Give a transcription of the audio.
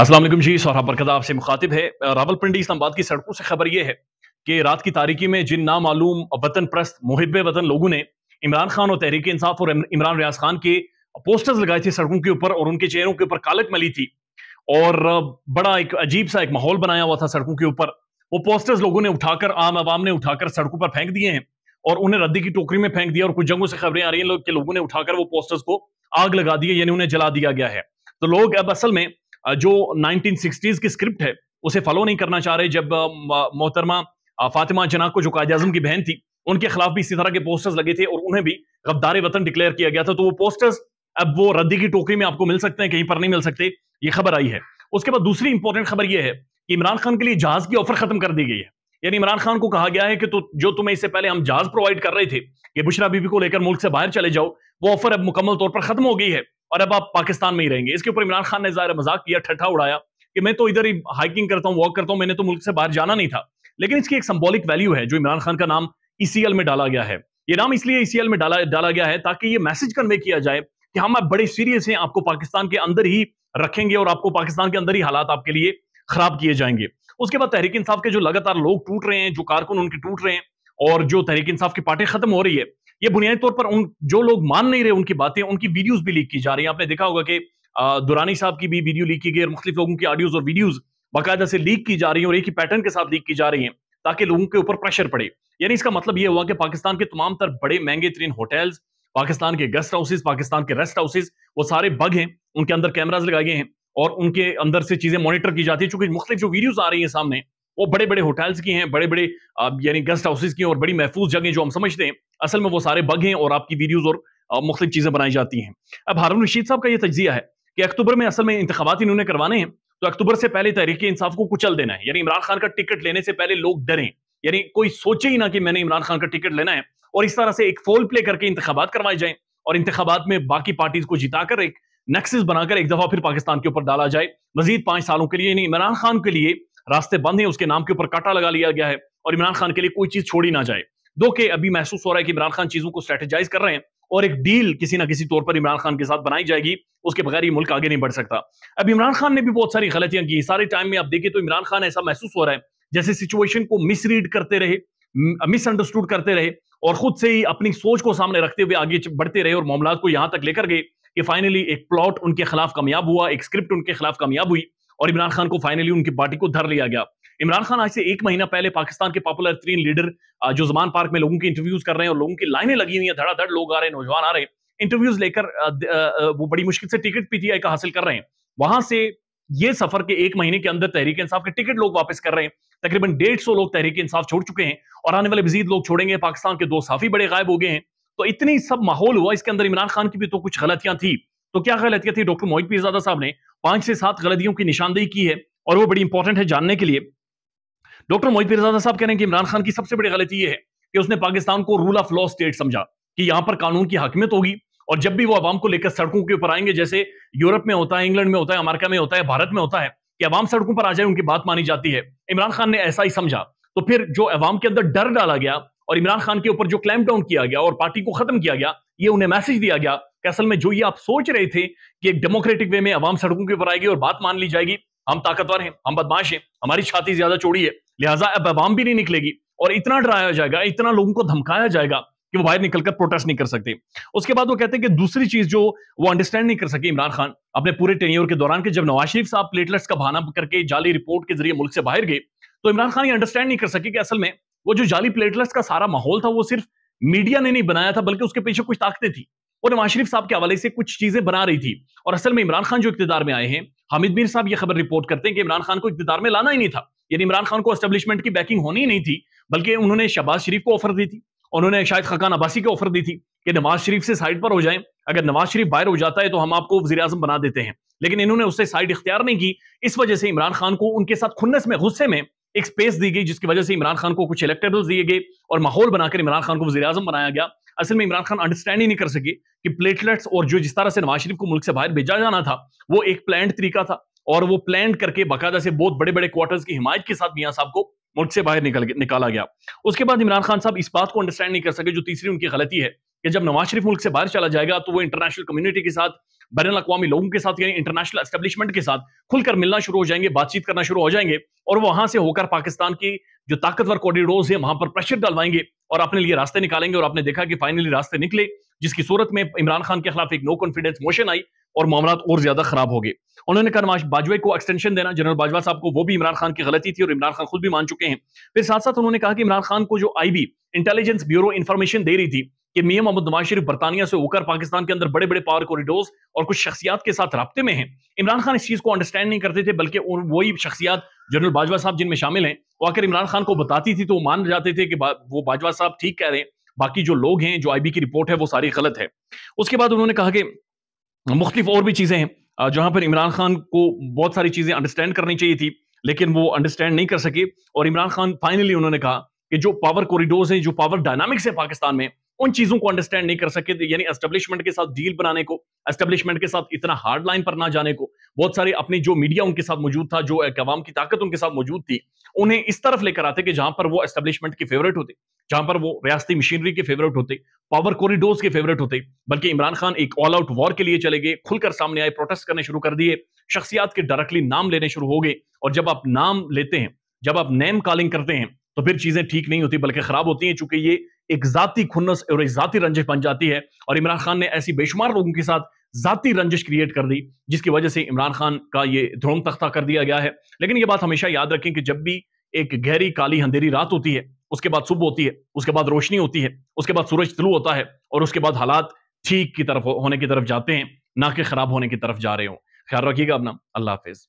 असलम जी सौरा बरकत आपसे मुखातिब है रावलपिंडी इस्लामाबाद की सड़कों से खबर यह है कि रात की तारीखी में जिन नामालूम वतन प्रस्त मुहब वतन लोगों ने इमरान खान और तहरीक इंसाफ और इमरान रियाज खान के पोस्टर्स लगाए थे सड़कों के ऊपर और उनके चेहरों के ऊपर कालक मली थी और बड़ा एक अजीब सा एक माहौल बनाया हुआ था सड़कों के ऊपर वो पोस्टर्स लोगों ने उठाकर आम आवाम ने उठाकर सड़कों पर फेंक दिए हैं और उन्हें रद्दी की टोकरी में फेंक दिया और कुछ जंगों से खबरें आ रही हैं कि लोगों ने उठाकर वो पोस्टर्स को आग लगा दी है यानी उन्हें जला दिया गया है तो लोग अब असल में जो 1960s की स्क्रिप्ट है उसे फॉलो नहीं करना चाह रहे जब मोहतरमा फातिमा जना को जो कायद अजम की बहन थी उनके खिलाफ भी इसी तरह के पोस्टर्स लगे थे और उन्हें भी गद्दार वतन डिक्लेयर किया गया था तो वो पोस्टर्स अब वो रद्दी की टोकरी में आपको मिल सकते हैं कहीं पर नहीं मिल सकते ये खबर आई है उसके बाद दूसरी इंपॉर्टेंट खबर यह है कि इमरान खान के लिए जहाज की ऑफर खत्म कर दी गई है यानी इमरान खान को कहा गया है कि तो जो तुम्हें इससे पहले हम जहाज प्रोवाइड कर रहे थे कि बुशरा बीबी को लेकर मुल्क से बाहर चले जाओ वो ऑफर अब मुकम्मल तौर पर खत्म हो गई है और अब आप पाकिस्तान में ही रहेंगे इसके ऊपर इमरान खान ने जाहिर मजाक किया ठट्ठा उड़ाया कि मैं तो इधर ही हाइकिंग करता हूँ वॉक करता हूँ मैंने तो मुल्क से बाहर जाना नहीं था लेकिन इसकी एक सिंबॉलिक वैल्यू है जो इमरान खान का नाम ई e में डाला गया है ये नाम इसलिए ई e में डाला डाला गया है ताकि ये मैसेज कन्वे किया जाए कि हम आप बड़े सीरियस हैं आपको पाकिस्तान के अंदर ही रखेंगे और आपको पाकिस्तान के अंदर ही हालात आपके लिए खराब किए जाएंगे उसके बाद तहरीक इंसाफ के जो लगातार लोग टूट रहे हैं जो कारकुन उनके टूट रहे हैं और जो तहरीक इंसाफ की पार्टी खत्म हो रही है ये बुनियादी तौर पर उन जो लोग मान नहीं रहे उनकी बातें उनकी वीडियोज भी लीक की जा रही है आपने देखा होगा कि दुरानी साहब की भी वीडियो लीक की गई और मुख्तु लोगों की ऑडियोज और वीडियोज बाकायदा से लीक की जा रही है और एक ही पैटर्न के साथ लीक की जा रही है ताकि लोगों के ऊपर प्रेशर पड़े यानी इसका मतलब यह हुआ कि पाकिस्तान के तमाम तर बड़े महंगे तरीन होटल्स पाकिस्तान के गेस्ट हाउसेज पाकिस्तान के रेस्ट हाउसेज वो सारे बग हैं उनके अंदर कैमराज लगाए गए हैं और उनके अंदर से चीजें मॉनिटर की जाती है चूंकि मुख्तलिफ जो वीडियोज आ रही हैं सामने वो बड़े बड़े होटल्स की हैं बड़े बड़े यानी गेस्ट हाउसेज की और बड़ी महफूज जगह जो हम समझते हैं असल में वो सारे बग हैं और आपकी वीडियोज और मुख्तिक चीज़ें बनाई जाती हैं अब हारून रशीद साहब का ये तजिया है कि अक्टूबर में असल में इंतबात इन्होंने करवाने हैं तो अक्टूबर से पहले तहरीक इंसाफ को कुचल देना है यानी इमरान खान का टिकट लेने से पहले लोग डरें यानी कोई सोचे ही ना कि मैंने इमरान खान का टिकट लेना है और इस तरह से एक फोल प्ले करके इंतबात करवाए जाए और इंतबात में बाकी पार्टीज को जिताकर एक नक्सिस बनाकर एक दफा फिर पाकिस्तान के ऊपर डाला जाए मजीद पांच सालों के लिए इमरान खान के लिए रास्ते बंद हैं उसके नाम के ऊपर काटा लगा लिया गया है और इमरान खान के लिए कोई चीज छोड़ी ना जाए दो के अभी महसूस हो रहा है कि इमरान खान चीजों को स्ट्रेटेजाइज कर रहे हैं और एक डील किसी ना किसी तौर पर इमरान खान के साथ बनाई जाएगी उसके बगैर ये मुल्क आगे नहीं बढ़ सकता अब इमरान खान ने भी बहुत सारी गलतियां की सारे टाइम में आप देखें तो इमरान खान ऐसा महसूस हो रहा है जैसे सिचुएशन को मिसरीड करते रहे मिसअंडरस्टूड करते रहे और खुद से ही अपनी सोच को सामने रखते हुए आगे बढ़ते रहे और मामला को यहां तक लेकर गए कि फाइनली एक प्लॉट उनके खिलाफ कामयाब हुआ एक स्क्रिप्ट उनके खिलाफ कामयाब हुई और इमरान खान को फाइनली उनकी पार्टी को धर लिया गया इमरान खान आज से एक महीना पहले पाकिस्तान के पॉपुलर तीन लीडर जो जमान पार्क में लोगों के इंटरव्यूज कर रहे हैं और लोगों की लाइनें लगी हुई हैं धड़ाधड़ लोग आ रहे हैं नौजवान आ रहे हैं इंटरव्यूज लेकर वो बड़ी मुश्किल से टिकट पीटीआई का हासिल कर रहे हैं वहां से ये सफर के एक महीने के अंदर तहरीक इंसाफ के टिकट लोग वापस कर रहे हैं तकरीबन डेढ़ सौ लोग तहरीक इंसाफ छोड़ चुके हैं और आने वाले मजीद लोग छोड़ेंगे पाकिस्तान के दो साफी बड़े गायब हो गए हैं तो इतनी सब माहौल हुआ इसके अंदर इमरान खान की भी तो कुछ गलतियां थी तो क्या गलतियां थी डॉक्टर मोहित पीरजादा साहब ने पांच से सात गलतियों की निशानदेही की है और वो बड़ी इंपॉर्टेंट है जानने के लिए डॉक्टर मोहित पीरजादा साहब कह रहे हैं कि इमरान खान की सबसे बड़ी गलती यह है कि उसने पाकिस्तान को रूल ऑफ लॉ स्टेट समझा कि यहां पर कानून की हकमियत होगी और जब भी वो आवाम को लेकर सड़कों के ऊपर आएंगे जैसे यूरोप में होता है इंग्लैंड में होता है अमेरिका में होता है भारत में होता है कि आवाम सड़कों पर आ जाए उनकी बात मानी जाती है इमरान खान ने ऐसा ही समझा तो फिर जो अवाम के अंदर डर डाला गया और इमरान खान के ऊपर जो क्लैम डाउन किया गया और पार्टी को खत्म किया गया ये उन्हें मैसेज दिया गया कि असल में जो ये आप सोच रहे थे कि एक डेमोक्रेटिक वे में अवाम सड़कों के ऊपर आएगी और बात मान ली जाएगी हम ताकतवर हैं हम बदमाश हैं हमारी छाती ज्यादा चौड़ी है लिहाजा अब अवाम भी नहीं निकलेगी और इतना डराया जाएगा इतना लोगों को धमकाया जाएगा कि वो बाहर निकलकर प्रोटेस्ट नहीं कर सकते उसके बाद वो कहते हैं कि दूसरी चीज जो वो अंडरस्टैंड नहीं कर सके इमरान खान अपने पूरे टेन्योर के दौरान के जब नवाज शरीफ साहब प्लेटलेट्स का बहाना करके जाली रिपोर्ट के जरिए मुल्क से बाहर गए तो इमरान खान ये अंडरस्टैंड नहीं कर सके कि असल में वो जो जाली प्लेटलेट्स का सारा माहौल था वो सिर्फ मीडिया ने नहीं बनाया था बल्कि उसके पीछे कुछ ताकतें थी और नवाज शरीफ साहब के हवाले से कुछ चीजें बना रही थी और असल में इमरान खान जो इकतदार में आए हैं हामिद मीर साहब ये खबर रिपोर्ट करते हैं कि इमरान खान को इकतदार में लाना ही नहीं था यानी इमरान खान को एस्टेब्लिशमेंट की बैकिंग होनी ही नहीं थी बल्कि उन्होंने शहबाज शरीफ को ऑफर दी थी उन्होंने शायद खकान अब्बासी को ऑफर दी थी कि नवाज शरीफ से साइड पर हो जाए अगर नवाज शरीफ बाहर हो जाता है तो हम आपको वजी अजम बना देते हैं लेकिन इन्होंने उससे साइड इख्तियार नहीं की इस वजह से इमरान खान को उनके साथ खुन्नस में गुस्से में एक स्पेस दी गई जिसकी वजह से इमरान खान को कुछ इलेक्टेबल्स दिए गए और माहौल बनाकर इमरान खान को वजी अजम बनाया गया असल में इमरान खान अंडरस्टैंड ही नहीं कर सके कि प्लेटलेट्स और जो जिस तरह से नवाज शरीफ को मुल्क से बाहर भेजा जाना था वो एक प्लान तरीका था और वो प्लान करके बाकायदा से बहुत बड़े बड़े क्वार्टर्स की हिमायत के साथ मियाँ साहब को मुल्क से बाहर निकल निकाला गया उसके बाद इमरान खान साहब इस बात को अंडरस्टैंड नहीं कर सके जो तीसरी उनकी गलती है कि जब नवाज शरीफ मुल्क से बाहर चला जाएगा तो वो इंटरनेशनल कम्युनिटी के साथ बैन अवी लोगों के साथ यानी इंटरनेशनल एस्टेब्लिशमेंट के साथ खुलकर मिलना शुरू हो जाएंगे बातचीत करना शुरू हो जाएंगे और वहां से होकर पाकिस्तान की जो ताकतवर कॉरिडोर है वहां पर प्रेशर डालवाएंगे और अपने लिए रास्ते निकालेंगे और आपने देखा कि फाइनली रास्ते निकले जिसकी सूरत में इमरान खान के खिलाफ एक नो कॉन्फिडेंस मोशन आई और मामला तो और ज्यादा खराब हो गए उन्होंने कहा बाजवे को एक्सटेंशन देना जनरल बाजवा साहब को वो भी इमरान खान की गलती थी और इमरान खान खुद भी मान चुके हैं फिर साथ साथ उन्होंने कहा कि इमरान खान को जो आईबी इंटेलिजेंस ब्यूरो इन्फॉर्मेशन दे रही थी कि मियाँ मोहम्मद नवाज शरीफ बरतानिया से होकर पाकिस्तान के अंदर बड़े बड़े पावर कॉरिडोर्स और कुछ शख्सियात के साथ रबते में हैं इमरान खान इस चीज़ को अंडरस्टैंड नहीं करते थे बल्कि वही शख्सियात जनरल बाजवा साहब जिनमें शामिल हैं वो आकर इमरान खान को बताती थी तो वो मान जाते थे कि वो बाजवा साहब ठीक कह रहे हैं बाकी जो लोग हैं जो बी की रिपोर्ट है वो सारी गलत है उसके बाद उन्होंने कहा कि मुख्तफ और भी चीज़ें हैं जहां पर इमरान खान को बहुत सारी चीज़ें अंडरस्टैंड करनी चाहिए थी लेकिन वो अंडरस्टैंड नहीं कर सके और इमरान खान फाइनली उन्होंने कहा कि जो पावर कॉरिडोर्स हैं जो पावर डायनामिक्स है पाकिस्तान में उन चीजों को अंडरस्टैंड नहीं कर सके यानी एस्टेब्लिशमेंट के साथ डील बनाने को एस्टेब्लिशमेंट के साथ इतना हार्ड लाइन पर ना जाने को बहुत सारे अपनी जो मीडिया उनके साथ मौजूद था जो अवाम की ताकत उनके साथ मौजूद थी उन्हें इस तरफ लेकर आते कि जहां पर वो एस्टेब्लिशमेंट के फेवरेट होते जहां पर वो रियाती मशीनरी के फेवरेट होते पावर कॉरिडोर्स के फेवरेट होते बल्कि इमरान खान एक ऑल आउट वॉर के लिए चले गए खुलकर सामने आए प्रोटेस्ट करने शुरू कर दिए शख्सियात के डायरेक्टली नाम लेने शुरू हो गए और जब आप नाम लेते हैं जब आप नेम कॉलिंग करते हैं तो फिर चीजें ठीक नहीं होती बल्कि खराब होती हैं चूंकि ये एक ज़ाति खुन्नस और एक जाति रंजिश बन जाती है और इमरान खान ने ऐसी बेशुमार लोगों के साथ जाति रंजिश क्रिएट कर दी जिसकी वजह से इमरान खान का ये ध्रोम तख्ता कर दिया गया है लेकिन ये बात हमेशा याद रखें कि जब भी एक गहरी काली अंधेरी रात होती है उसके बाद सुबह होती है उसके बाद रोशनी होती है उसके बाद सूरज तलू होता है और उसके बाद हालात ठीक की तरफ होने की तरफ जाते हैं ना कि खराब होने की तरफ जा रहे हो ख्याल रखिएगा अपना अल्लाह हाफिज़